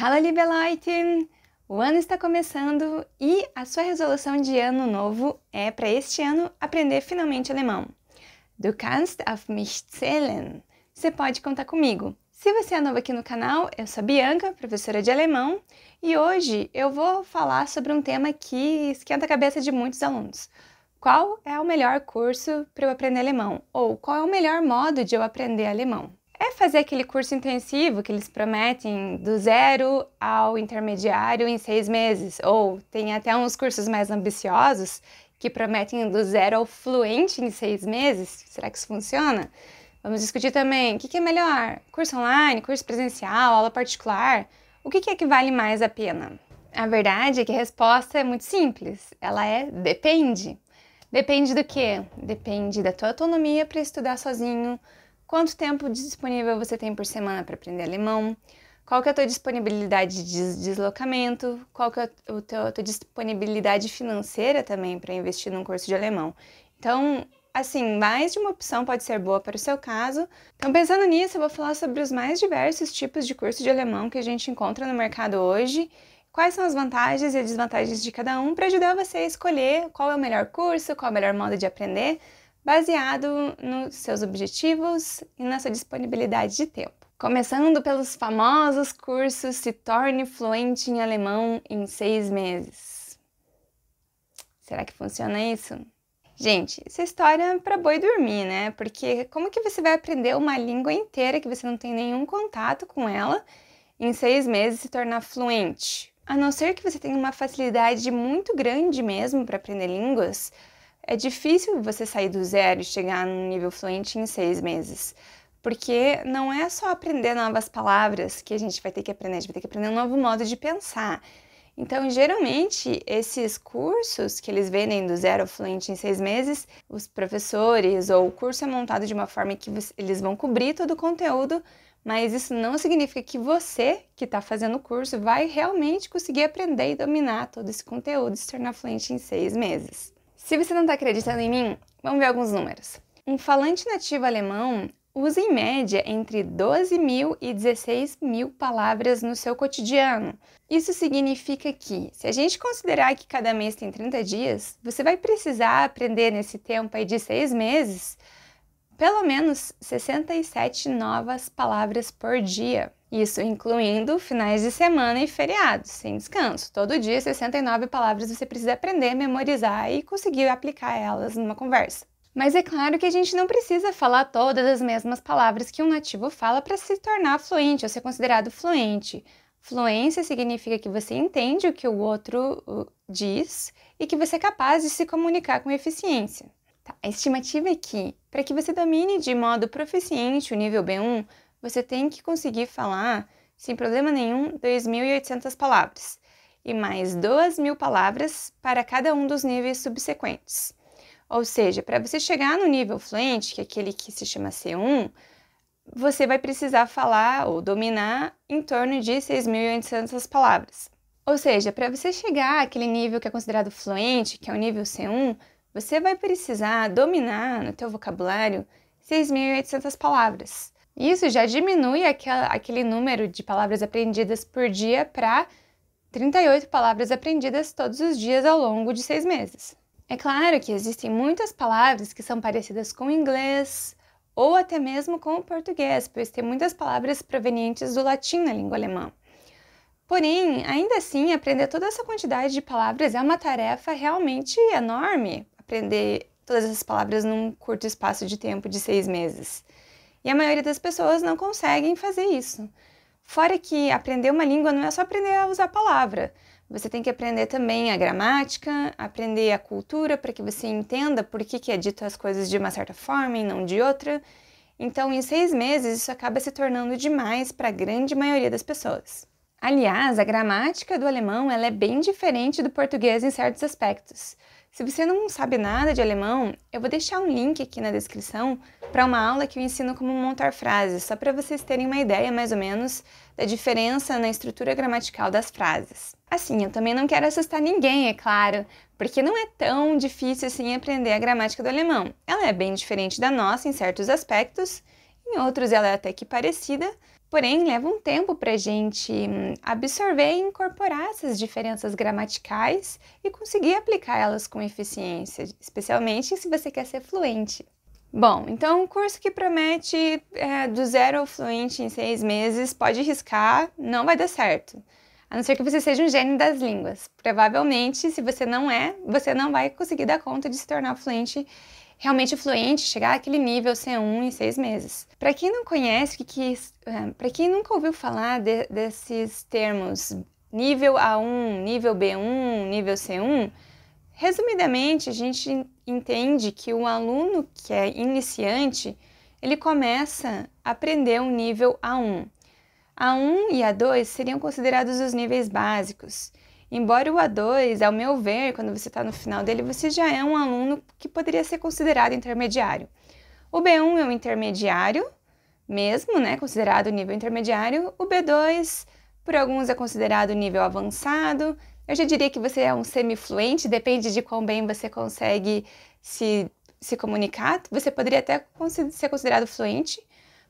Hallo liebe Leute! O ano está começando e a sua resolução de ano novo é para este ano aprender finalmente alemão. Du kannst auf mich zählen. Você pode contar comigo. Se você é novo aqui no canal, eu sou Bianca, professora de alemão, e hoje eu vou falar sobre um tema que esquenta a cabeça de muitos alunos. Qual é o melhor curso para eu aprender alemão? Ou qual é o melhor modo de eu aprender alemão? é fazer aquele curso intensivo que eles prometem do zero ao intermediário em seis meses, ou tem até uns cursos mais ambiciosos que prometem do zero ao fluente em seis meses. Será que isso funciona? Vamos discutir também o que, é melhor: curso online, curso presencial, aula particular? O que é que vale mais a pena? A verdade é que a resposta é muito simples: ela é depende. Depende do quê? Depende da tua autonomia para estudar sozinho, Quanto tempo disponível você tem por semana para aprender alemão? Qual que é a tua disponibilidade de deslocamento? Qual que é a tua, a tua disponibilidade financeira também para investir num curso de alemão? Então, assim, mais de uma opção pode ser boa para o seu caso. Então, pensando nisso, eu vou falar sobre os mais diversos tipos de curso de alemão que a gente encontra no mercado hoje, quais são as vantagens e desvantagens de cada um, para ajudar você a escolher qual é o melhor curso, qual é o melhor modo de aprender, baseado nos seus objetivos e na sua disponibilidade de tempo. Começando pelos famosos cursos Se Torne Fluente em Alemão em seis meses. Será que funciona isso? Gente, essa história é para boi dormir, né? Porque como que você vai aprender uma língua inteira que você não tem nenhum contato com ela em seis meses se tornar fluente? A não ser que você tenha uma facilidade muito grande mesmo para aprender línguas, é difícil você sair do zero e chegar no nível fluente em seis meses, porque não é só aprender novas palavras que a gente vai ter que aprender, a gente vai ter que aprender um novo modo de pensar. Então, geralmente, esses cursos que eles vendem do zero fluente em seis meses, os professores ou o curso é montado de uma forma que eles vão cobrir todo o conteúdo, mas isso não significa que você que está fazendo o curso vai realmente conseguir aprender e dominar todo esse conteúdo e se tornar fluente em seis meses. Se você não está acreditando em mim, vamos ver alguns números. Um falante nativo alemão usa em média entre 12 mil e 16 mil palavras no seu cotidiano. Isso significa que, se a gente considerar que cada mês tem 30 dias, você vai precisar aprender nesse tempo aí de seis meses pelo menos 67 novas palavras por dia. Isso incluindo finais de semana e feriados, sem descanso. Todo dia, 69 palavras você precisa aprender, memorizar e conseguir aplicar elas numa conversa. Mas é claro que a gente não precisa falar todas as mesmas palavras que um nativo fala para se tornar fluente ou ser considerado fluente. Fluência significa que você entende o que o outro diz e que você é capaz de se comunicar com eficiência. Tá, a estimativa é que, para que você domine de modo proficiente o nível B1, você tem que conseguir falar, sem problema nenhum, 2.800 palavras e mais 2.000 palavras para cada um dos níveis subsequentes. Ou seja, para você chegar no nível fluente, que é aquele que se chama C1, você vai precisar falar ou dominar em torno de 6.800 palavras. Ou seja, para você chegar àquele nível que é considerado fluente, que é o nível C1, você vai precisar dominar no teu vocabulário 6.800 palavras. Isso já diminui aquela, aquele número de palavras aprendidas por dia para 38 palavras aprendidas todos os dias ao longo de seis meses. É claro que existem muitas palavras que são parecidas com o inglês ou até mesmo com o português, pois tem muitas palavras provenientes do latim na língua alemã. Porém, ainda assim, aprender toda essa quantidade de palavras é uma tarefa realmente enorme. Aprender todas essas palavras num curto espaço de tempo de seis meses. E a maioria das pessoas não conseguem fazer isso. Fora que aprender uma língua não é só aprender a usar a palavra. Você tem que aprender também a gramática, aprender a cultura para que você entenda por que, que é dito as coisas de uma certa forma e não de outra. Então, em seis meses, isso acaba se tornando demais para a grande maioria das pessoas. Aliás, a gramática do alemão ela é bem diferente do português em certos aspectos. Se você não sabe nada de alemão, eu vou deixar um link aqui na descrição para uma aula que eu ensino como montar frases, só para vocês terem uma ideia mais ou menos da diferença na estrutura gramatical das frases. Assim, eu também não quero assustar ninguém, é claro, porque não é tão difícil assim aprender a gramática do alemão. Ela é bem diferente da nossa em certos aspectos, em outros ela é até que parecida, Porém, leva um tempo para a gente hum, absorver e incorporar essas diferenças gramaticais e conseguir aplicá-las com eficiência, especialmente se você quer ser fluente. Bom, então um curso que promete é, do zero ao fluente em seis meses pode riscar, não vai dar certo. A não ser que você seja um gênio das línguas. Provavelmente, se você não é, você não vai conseguir dar conta de se tornar fluente realmente fluente, chegar àquele nível C1 em seis meses. Para quem não conhece, que, que é, para quem nunca ouviu falar de, desses termos nível A1, nível B1, nível C1, resumidamente a gente entende que o aluno que é iniciante ele começa a aprender um nível A1. A1 e A2 seriam considerados os níveis básicos. Embora o A2, ao meu ver, quando você está no final dele, você já é um aluno que poderia ser considerado intermediário. O B1 é um intermediário, mesmo, né, considerado nível intermediário. O B2, por alguns, é considerado nível avançado. Eu já diria que você é um semifluente, depende de quão bem você consegue se, se comunicar. Você poderia até ser considerado fluente,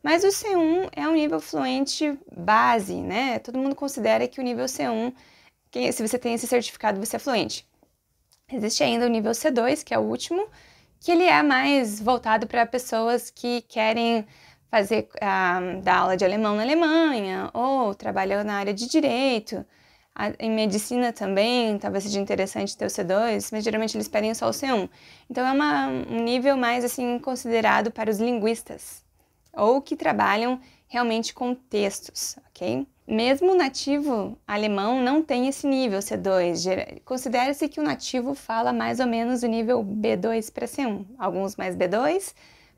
mas o C1 é um nível fluente base, né? Todo mundo considera que o nível C1 é, se você tem esse certificado, você é fluente. Existe ainda o nível C2, que é o último, que ele é mais voltado para pessoas que querem fazer a ah, dar aula de alemão na Alemanha ou trabalhar na área de direito. A, em medicina também, talvez seja interessante ter o C2, mas geralmente eles pedem só o C1. Então é uma, um nível mais assim considerado para os linguistas ou que trabalham realmente com textos, ok? Mesmo o nativo alemão não tem esse nível C2. Considere-se que o nativo fala mais ou menos o nível B2 para C1. Alguns mais B2,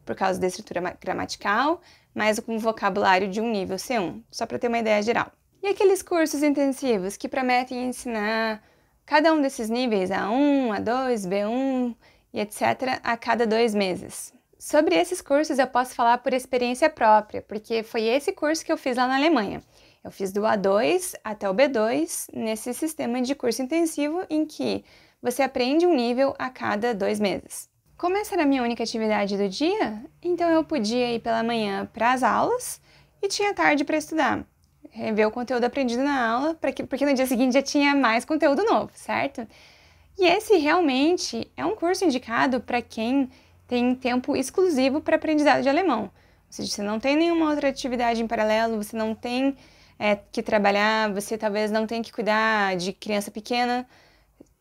por causa da estrutura gramatical, mas com vocabulário de um nível C1, só para ter uma ideia geral. E aqueles cursos intensivos que prometem ensinar cada um desses níveis, A1, A2, B1 e etc., a cada dois meses. Sobre esses cursos eu posso falar por experiência própria, porque foi esse curso que eu fiz lá na Alemanha. Eu fiz do A2 até o B2 nesse sistema de curso intensivo em que você aprende um nível a cada dois meses. Como essa era a minha única atividade do dia, então eu podia ir pela manhã para as aulas e tinha tarde para estudar, rever o conteúdo aprendido na aula, que, porque no dia seguinte já tinha mais conteúdo novo, certo? E esse realmente é um curso indicado para quem tem tempo exclusivo para aprendizado de alemão. Ou seja, você não tem nenhuma outra atividade em paralelo, você não tem é, que trabalhar, você talvez não tenha que cuidar de criança pequena,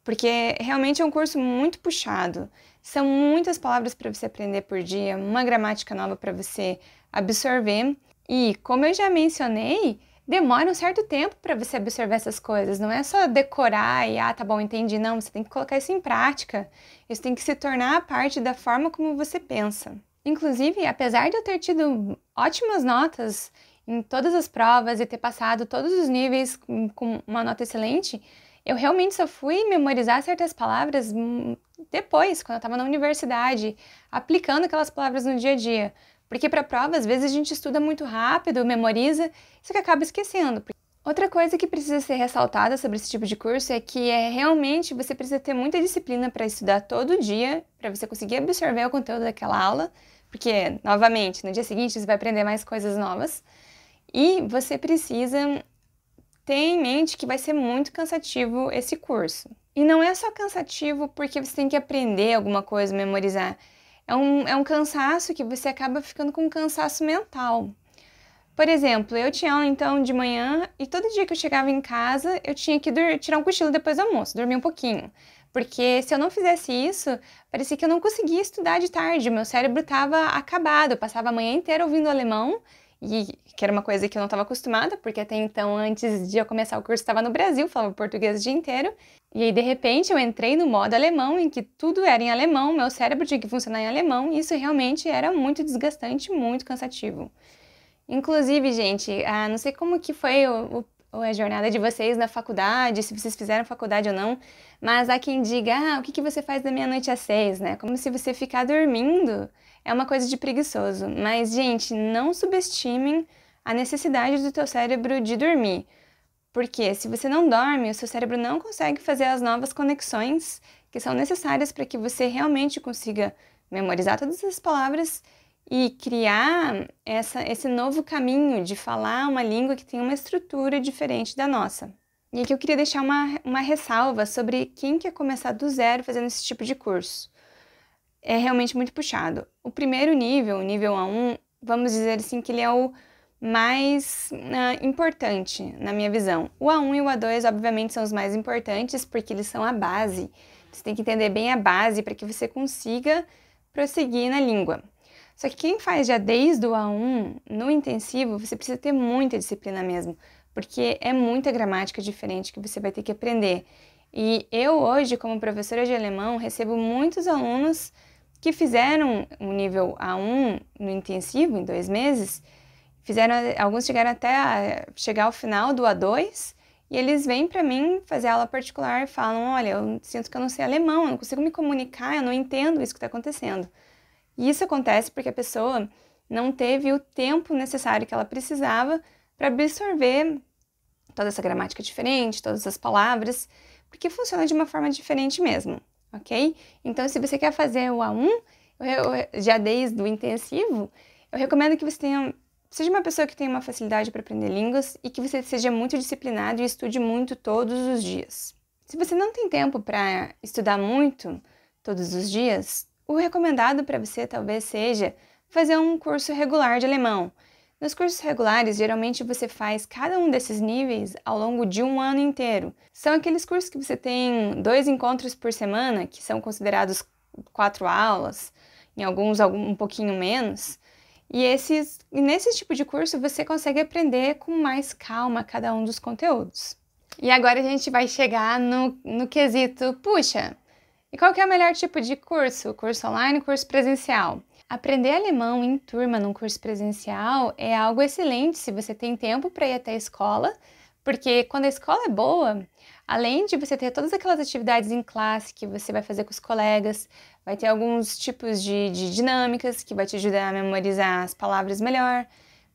porque realmente é um curso muito puxado. São muitas palavras para você aprender por dia, uma gramática nova para você absorver. E, como eu já mencionei, demora um certo tempo para você absorver essas coisas. Não é só decorar e, ah, tá bom, entendi. Não, você tem que colocar isso em prática. Isso tem que se tornar parte da forma como você pensa. Inclusive, apesar de eu ter tido ótimas notas em todas as provas e ter passado todos os níveis com, uma nota excelente, eu realmente só fui memorizar certas palavras hum, depois, quando eu estava na universidade, aplicando aquelas palavras no dia a dia. Porque para prova, às vezes a gente estuda muito rápido, memoriza, isso que acaba esquecendo. Outra coisa que precisa ser ressaltada sobre esse tipo de curso é que é realmente você precisa ter muita disciplina para estudar todo dia, para você conseguir absorver o conteúdo daquela aula, porque novamente, no dia seguinte você vai aprender mais coisas novas. E você precisa ter em mente que vai ser muito cansativo esse curso. E não é só cansativo porque você tem que aprender alguma coisa, memorizar. É um, é um cansaço que você acaba ficando com um cansaço mental. Por exemplo, eu tinha aula então de manhã e todo dia que eu chegava em casa eu tinha que tirar um cochilo depois do almoço, dormir um pouquinho. Porque se eu não fizesse isso, parecia que eu não conseguia estudar de tarde, meu cérebro estava acabado, eu passava a manhã inteira ouvindo alemão e que era uma coisa que eu não estava acostumada, porque até então, antes de eu começar o curso, estava no Brasil, falava português o dia inteiro. E aí, de repente, eu entrei no modo alemão, em que tudo era em alemão, meu cérebro tinha que funcionar em alemão, e isso realmente era muito desgastante, muito cansativo. Inclusive, gente, ah, não sei como que foi o, o ou é a jornada de vocês na faculdade, se vocês fizeram faculdade ou não, mas há quem diga, ah, o que, que você faz da meia-noite às seis, né? Como se você ficar dormindo é uma coisa de preguiçoso. Mas, gente, não subestimem a necessidade do teu cérebro de dormir. Porque se você não dorme, o seu cérebro não consegue fazer as novas conexões que são necessárias para que você realmente consiga memorizar todas as palavras e criar essa, esse novo caminho de falar uma língua que tem uma estrutura diferente da nossa. E aqui eu queria deixar uma, uma ressalva sobre quem quer começar do zero fazendo esse tipo de curso. É realmente muito puxado. O primeiro nível, o nível A1, vamos dizer assim que ele é o mais uh, importante, na minha visão. O A1 e o A2, obviamente, são os mais importantes porque eles são a base. Você tem que entender bem a base para que você consiga prosseguir na língua. Só que quem faz já desde o A1 no intensivo, você precisa ter muita disciplina mesmo, porque é muita gramática diferente que você vai ter que aprender. E eu hoje, como professora de alemão, recebo muitos alunos que fizeram o nível A1 no intensivo em dois meses, fizeram alguns chegaram até a, chegar ao final do A2 e eles vêm para mim fazer aula particular e falam: Olha, eu sinto que eu não sei alemão, eu não consigo me comunicar, eu não entendo isso que está acontecendo. E isso acontece porque a pessoa não teve o tempo necessário que ela precisava para absorver toda essa gramática diferente, todas as palavras, porque funciona de uma forma diferente mesmo, ok? Então, se você quer fazer o A1 já desde o intensivo, eu recomendo que você tenha, seja uma pessoa que tenha uma facilidade para aprender línguas e que você seja muito disciplinado e estude muito todos os dias. Se você não tem tempo para estudar muito todos os dias, o recomendado para você talvez seja fazer um curso regular de alemão. Nos cursos regulares, geralmente você faz cada um desses níveis ao longo de um ano inteiro. São aqueles cursos que você tem dois encontros por semana, que são considerados quatro aulas, em alguns um pouquinho menos. E, esses, nesse tipo de curso você consegue aprender com mais calma cada um dos conteúdos. E agora a gente vai chegar no, no quesito, puxa, e qual que é o melhor tipo de curso? Curso online, curso presencial? Aprender alemão em turma num curso presencial é algo excelente se você tem tempo para ir até a escola, porque quando a escola é boa, além de você ter todas aquelas atividades em classe que você vai fazer com os colegas, vai ter alguns tipos de, de dinâmicas que vai te ajudar a memorizar as palavras melhor.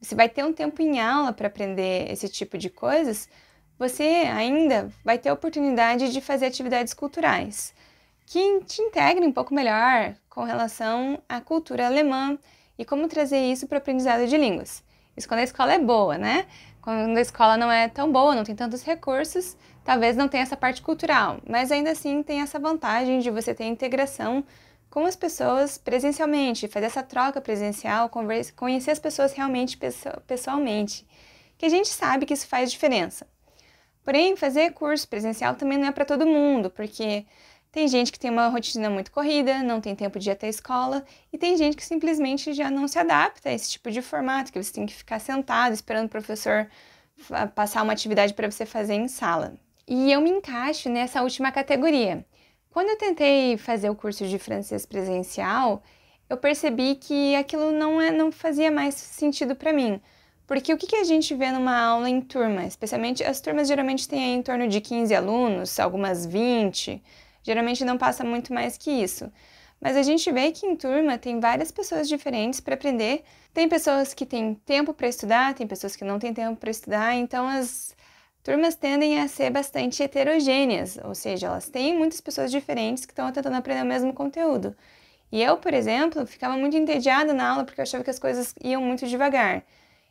Você vai ter um tempo em aula para aprender esse tipo de coisas. Você ainda vai ter a oportunidade de fazer atividades culturais que te integre um pouco melhor com relação à cultura alemã e como trazer isso para o aprendizado de línguas. Isso quando a escola é boa, né? Quando a escola não é tão boa, não tem tantos recursos, talvez não tenha essa parte cultural, mas ainda assim tem essa vantagem de você ter integração com as pessoas presencialmente, fazer essa troca presencial, conhecer as pessoas realmente pessoalmente, que a gente sabe que isso faz diferença. Porém, fazer curso presencial também não é para todo mundo, porque tem gente que tem uma rotina muito corrida, não tem tempo de ir até a escola, e tem gente que simplesmente já não se adapta a esse tipo de formato, que você tem que ficar sentado esperando o professor passar uma atividade para você fazer em sala. E eu me encaixo nessa última categoria. Quando eu tentei fazer o curso de francês presencial, eu percebi que aquilo não, é, não fazia mais sentido para mim. Porque o que, que a gente vê numa aula em turma? Especialmente, as turmas geralmente têm em torno de 15 alunos, algumas 20, Geralmente não passa muito mais que isso. Mas a gente vê que em turma tem várias pessoas diferentes para aprender. Tem pessoas que têm tempo para estudar, tem pessoas que não têm tempo para estudar, então as turmas tendem a ser bastante heterogêneas, ou seja, elas têm muitas pessoas diferentes que estão tentando aprender o mesmo conteúdo. E eu, por exemplo, ficava muito entediada na aula porque eu achava que as coisas iam muito devagar.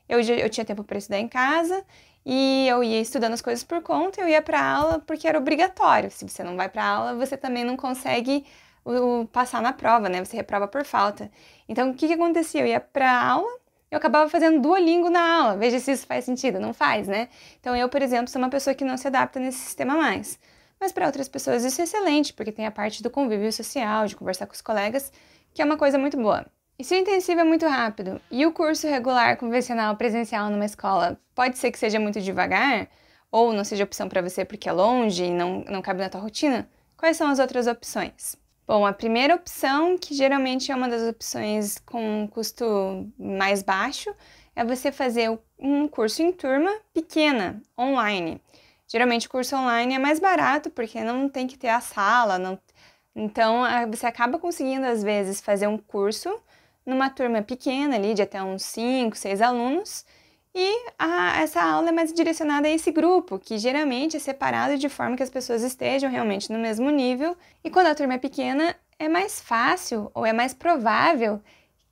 Eu, eu tinha tempo para estudar em casa e eu ia estudando as coisas por conta, eu ia para aula porque era obrigatório. Se você não vai para aula, você também não consegue o, passar na prova, né? Você reprova por falta. Então, o que, que acontecia? Eu ia para aula, eu acabava fazendo Duolingo na aula. Veja se isso faz sentido. Não faz, né? Então, eu, por exemplo, sou uma pessoa que não se adapta nesse sistema mais. Mas para outras pessoas isso é excelente, porque tem a parte do convívio social, de conversar com os colegas, que é uma coisa muito boa. E se o intensivo é muito rápido e o curso regular convencional presencial numa escola pode ser que seja muito devagar, ou não seja opção para você porque é longe e não, não cabe na tua rotina, quais são as outras opções? Bom, a primeira opção, que geralmente é uma das opções com um custo mais baixo, é você fazer um curso em turma pequena, online. Geralmente o curso online é mais barato porque não tem que ter a sala, não... então você acaba conseguindo às vezes fazer um curso numa turma pequena ali, de até uns 5, 6 alunos, e a, essa aula é mais direcionada a esse grupo, que geralmente é separado de forma que as pessoas estejam realmente no mesmo nível, e quando a turma é pequena, é mais fácil ou é mais provável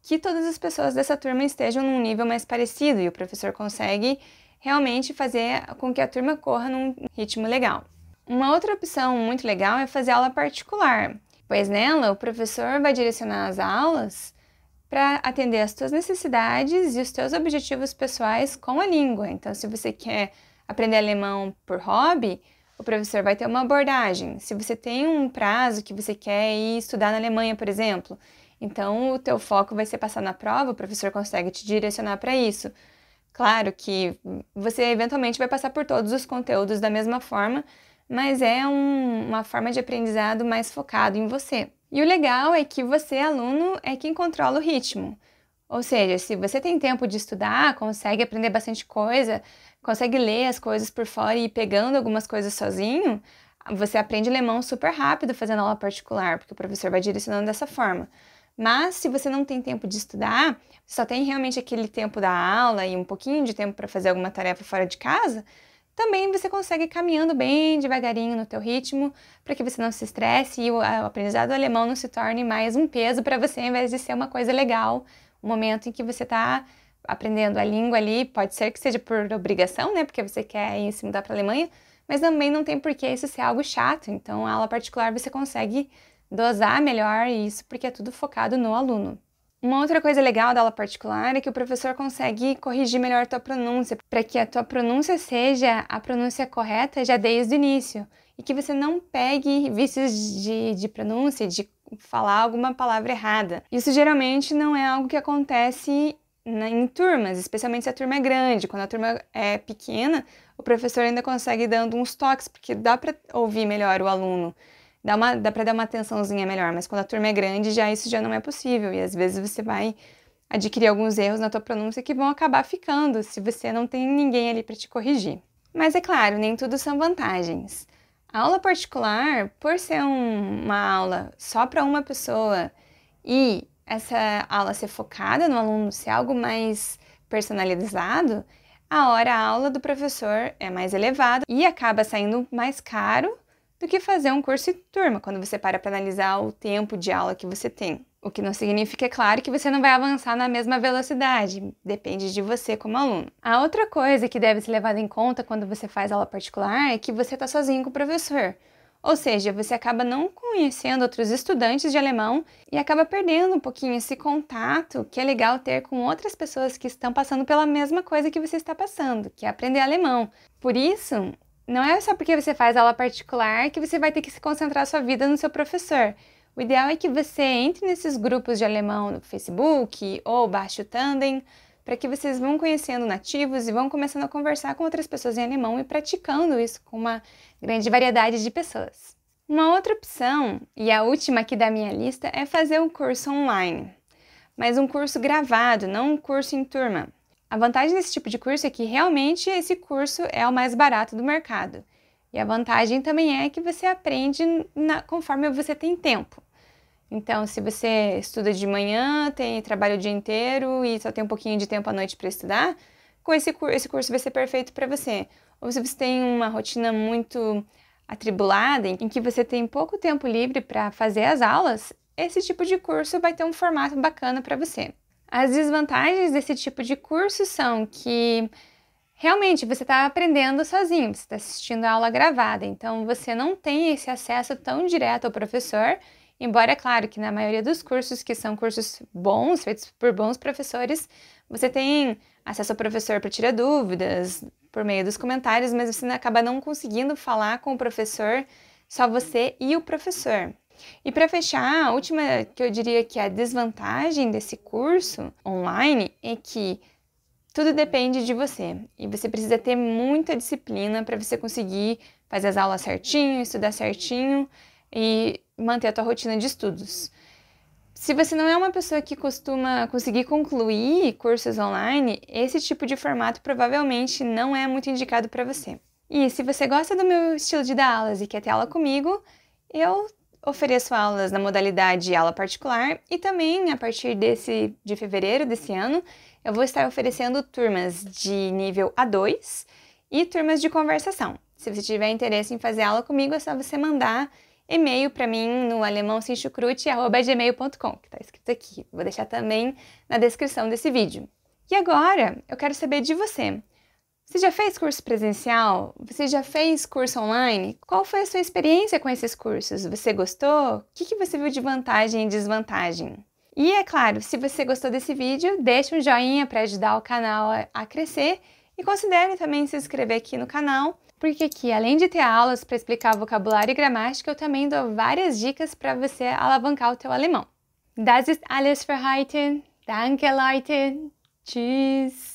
que todas as pessoas dessa turma estejam num nível mais parecido e o professor consegue realmente fazer com que a turma corra num ritmo legal. Uma outra opção muito legal é fazer aula particular, pois nela o professor vai direcionar as aulas para atender às suas necessidades e os seus objetivos pessoais com a língua. Então, se você quer aprender alemão por hobby, o professor vai ter uma abordagem. Se você tem um prazo que você quer ir estudar na Alemanha, por exemplo, então o teu foco vai ser passar na prova, o professor consegue te direcionar para isso. Claro que você eventualmente vai passar por todos os conteúdos da mesma forma, mas é um, uma forma de aprendizado mais focado em você. E o legal é que você, aluno, é quem controla o ritmo. Ou seja, se você tem tempo de estudar, consegue aprender bastante coisa, consegue ler as coisas por fora e ir pegando algumas coisas sozinho, você aprende alemão super rápido fazendo aula particular, porque o professor vai direcionando dessa forma. Mas se você não tem tempo de estudar, só tem realmente aquele tempo da aula e um pouquinho de tempo para fazer alguma tarefa fora de casa, também você consegue caminhando bem devagarinho no teu ritmo, para que você não se estresse e o aprendizado alemão não se torne mais um peso para você, ao invés de ser uma coisa legal, um momento em que você está aprendendo a língua ali, pode ser que seja por obrigação, né, porque você quer ir se mudar para a Alemanha, mas também não tem por que isso ser algo chato. Então, a aula particular você consegue dosar melhor isso, porque é tudo focado no aluno. Uma outra coisa legal da aula particular é que o professor consegue corrigir melhor a tua pronúncia, para que a tua pronúncia seja a pronúncia correta já desde o início, e que você não pegue vícios de, de pronúncia, de falar alguma palavra errada. Isso geralmente não é algo que acontece na, em turmas, especialmente se a turma é grande. Quando a turma é pequena, o professor ainda consegue dando uns toques, porque dá para ouvir melhor o aluno dá, uma, dá para dar uma atençãozinha melhor, mas quando a turma é grande, já isso já não é possível. E às vezes você vai adquirir alguns erros na tua pronúncia que vão acabar ficando se você não tem ninguém ali para te corrigir. Mas é claro, nem tudo são vantagens. A aula particular, por ser um, uma aula só para uma pessoa e essa aula ser focada no aluno, ser algo mais personalizado, a hora a aula do professor é mais elevada e acaba saindo mais caro do que fazer um curso em turma, quando você para para analisar o tempo de aula que você tem. O que não significa, é claro, que você não vai avançar na mesma velocidade, depende de você como aluno. A outra coisa que deve ser levada em conta quando você faz aula particular é que você está sozinho com o professor. Ou seja, você acaba não conhecendo outros estudantes de alemão e acaba perdendo um pouquinho esse contato que é legal ter com outras pessoas que estão passando pela mesma coisa que você está passando, que é aprender alemão. Por isso, não é só porque você faz aula particular que você vai ter que se concentrar sua vida no seu professor. O ideal é que você entre nesses grupos de alemão no Facebook ou baixe o Tandem, para que vocês vão conhecendo nativos e vão começando a conversar com outras pessoas em alemão e praticando isso com uma grande variedade de pessoas. Uma outra opção, e a última aqui da minha lista, é fazer um curso online, mas um curso gravado, não um curso em turma. A vantagem desse tipo de curso é que realmente esse curso é o mais barato do mercado. E a vantagem também é que você aprende na, conforme você tem tempo. Então, se você estuda de manhã, tem trabalho o dia inteiro e só tem um pouquinho de tempo à noite para estudar, com esse, esse curso vai ser perfeito para você. Ou se você tem uma rotina muito atribulada, em que você tem pouco tempo livre para fazer as aulas, esse tipo de curso vai ter um formato bacana para você. As desvantagens desse tipo de curso são que realmente você está aprendendo sozinho, você está assistindo a aula gravada, então você não tem esse acesso tão direto ao professor. Embora, é claro, que na maioria dos cursos, que são cursos bons, feitos por bons professores, você tem acesso ao professor para tirar dúvidas por meio dos comentários, mas você acaba não conseguindo falar com o professor, só você e o professor. E para fechar, a última que eu diria que é a desvantagem desse curso online é que tudo depende de você e você precisa ter muita disciplina para você conseguir fazer as aulas certinho, estudar certinho e manter a tua rotina de estudos. Se você não é uma pessoa que costuma conseguir concluir cursos online, esse tipo de formato provavelmente não é muito indicado para você. E se você gosta do meu estilo de dar aulas e quer ter aula comigo, eu ofereço aulas na modalidade aula particular e também a partir desse de fevereiro desse ano eu vou estar oferecendo turmas de nível A2 e turmas de conversação. Se você tiver interesse em fazer aula comigo, é só você mandar e-mail para mim no alemãosinchucrute.gmail.com, que está escrito aqui. Vou deixar também na descrição desse vídeo. E agora, eu quero saber de você. Você já fez curso presencial? Você já fez curso online? Qual foi a sua experiência com esses cursos? Você gostou? O que, que você viu de vantagem e desvantagem? E é claro, se você gostou desse vídeo, deixe um joinha para ajudar o canal a crescer e considere também se inscrever aqui no canal, porque aqui, além de ter aulas para explicar vocabulário e gramática, eu também dou várias dicas para você alavancar o teu alemão. Das ist alles für heute. Danke, Leute. Tschüss.